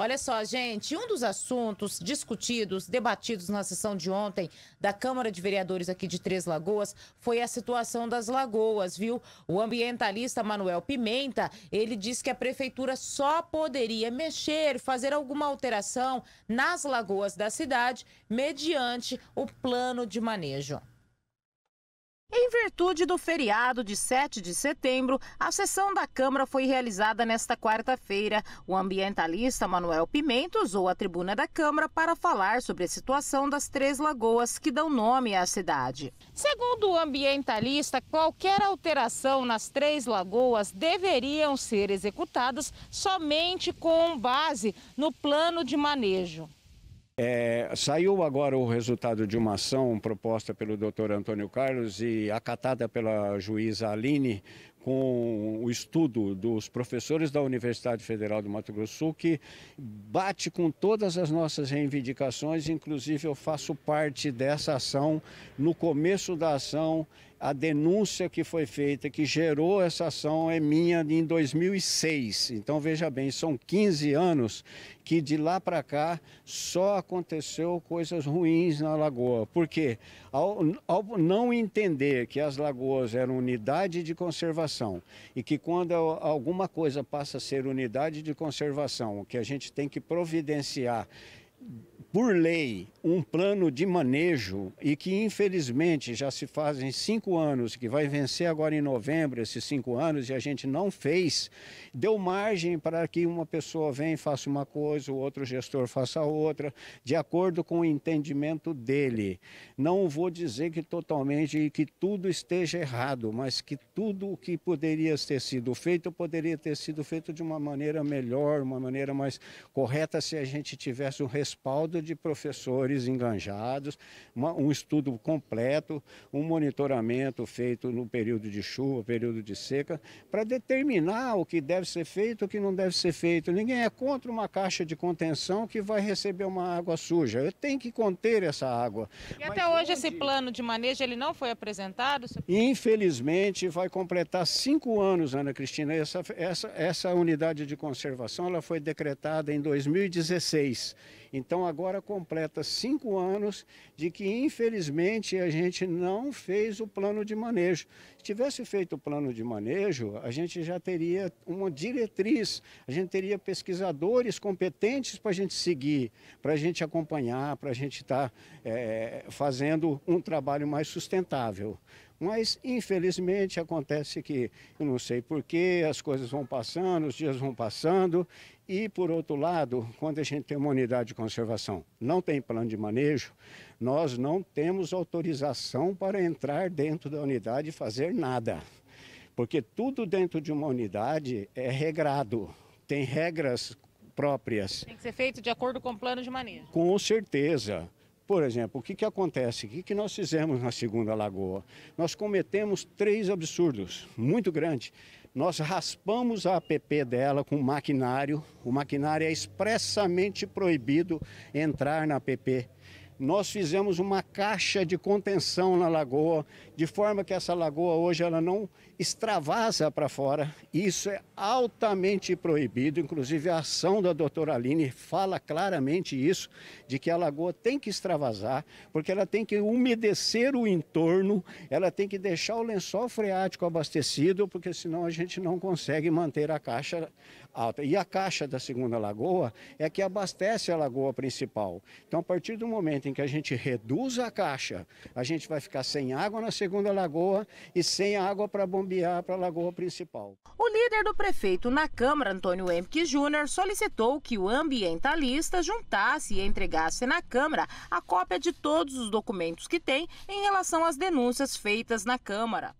Olha só, gente, um dos assuntos discutidos, debatidos na sessão de ontem da Câmara de Vereadores aqui de Três Lagoas foi a situação das lagoas, viu? O ambientalista Manuel Pimenta, ele disse que a prefeitura só poderia mexer, fazer alguma alteração nas lagoas da cidade mediante o plano de manejo. Em virtude do feriado de 7 de setembro, a sessão da Câmara foi realizada nesta quarta-feira. O ambientalista Manuel Pimenta usou a tribuna da Câmara para falar sobre a situação das três lagoas que dão nome à cidade. Segundo o ambientalista, qualquer alteração nas três lagoas deveriam ser executadas somente com base no plano de manejo. É, saiu agora o resultado de uma ação proposta pelo doutor Antônio Carlos e acatada pela juíza Aline com o estudo dos professores da Universidade Federal do Mato Grosso do Sul, que bate com todas as nossas reivindicações, inclusive eu faço parte dessa ação. No começo da ação, a denúncia que foi feita, que gerou essa ação, é minha em 2006. Então, veja bem, são 15 anos que de lá para cá só aconteceu coisas ruins na lagoa. Por quê? Ao, ao não entender que as lagoas eram unidade de conservação, conservação e que quando alguma coisa passa a ser unidade de conservação, que a gente tem que providenciar por lei, um plano de manejo e que, infelizmente, já se fazem cinco anos, que vai vencer agora em novembro esses cinco anos e a gente não fez, deu margem para que uma pessoa venha e faça uma coisa, o outro gestor faça outra, de acordo com o entendimento dele. Não vou dizer que totalmente que tudo esteja errado, mas que tudo o que poderia ter sido feito poderia ter sido feito de uma maneira melhor, uma maneira mais correta se a gente tivesse o respaldo de professores enganjados, uma, um estudo completo, um monitoramento feito no período de chuva, período de seca, para determinar o que deve ser feito, o que não deve ser feito. Ninguém é contra uma caixa de contenção que vai receber uma água suja. Eu tenho que conter essa água. E Mas até hoje onde... esse plano de manejo ele não foi apresentado? Senhor? Infelizmente vai completar cinco anos, Ana Cristina. Essa, essa, essa unidade de conservação ela foi decretada em 2016. Então agora agora completa cinco anos de que, infelizmente, a gente não fez o plano de manejo. Se tivesse feito o plano de manejo, a gente já teria uma diretriz, a gente teria pesquisadores competentes para a gente seguir, para a gente acompanhar, para a gente estar tá, é, fazendo um trabalho mais sustentável. Mas, infelizmente, acontece que, eu não sei porquê, as coisas vão passando, os dias vão passando e, por outro lado, quando a gente tem uma unidade de conservação, não tem plano de manejo, nós não temos autorização para entrar dentro da unidade e fazer nada. Porque tudo dentro de uma unidade é regrado, tem regras próprias. Tem que ser feito de acordo com o plano de manejo. Com certeza. Por exemplo, o que, que acontece? O que, que nós fizemos na Segunda Lagoa? Nós cometemos três absurdos muito grandes. Nós raspamos a APP dela com maquinário. O maquinário é expressamente proibido entrar na APP nós fizemos uma caixa de contenção na lagoa, de forma que essa lagoa hoje ela não extravasa para fora. Isso é altamente proibido, inclusive a ação da doutora Aline fala claramente isso, de que a lagoa tem que extravasar, porque ela tem que umedecer o entorno, ela tem que deixar o lençol freático abastecido, porque senão a gente não consegue manter a caixa alta. E a caixa da segunda lagoa é que abastece a lagoa principal. Então, a partir do momento em que a gente reduz a caixa, a gente vai ficar sem água na segunda lagoa e sem água para bombear para a lagoa principal. O líder do prefeito na Câmara, Antônio Emke Júnior, solicitou que o ambientalista juntasse e entregasse na Câmara a cópia de todos os documentos que tem em relação às denúncias feitas na Câmara.